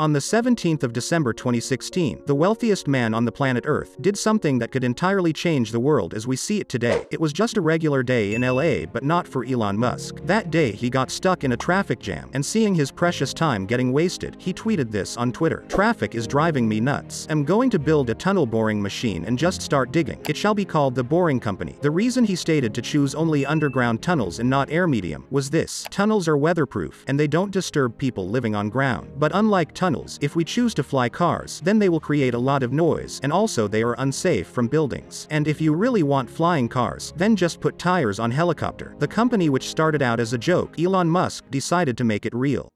On the 17th of December 2016, the wealthiest man on the planet Earth did something that could entirely change the world as we see it today. It was just a regular day in LA but not for Elon Musk. That day he got stuck in a traffic jam, and seeing his precious time getting wasted, he tweeted this on Twitter. Traffic is driving me nuts. I'm going to build a tunnel boring machine and just start digging. It shall be called the Boring Company. The reason he stated to choose only underground tunnels and not air medium was this. Tunnels are weatherproof, and they don't disturb people living on ground. But unlike tunnels, tunnels. If we choose to fly cars, then they will create a lot of noise, and also they are unsafe from buildings. And if you really want flying cars, then just put tires on helicopter. The company which started out as a joke, Elon Musk, decided to make it real.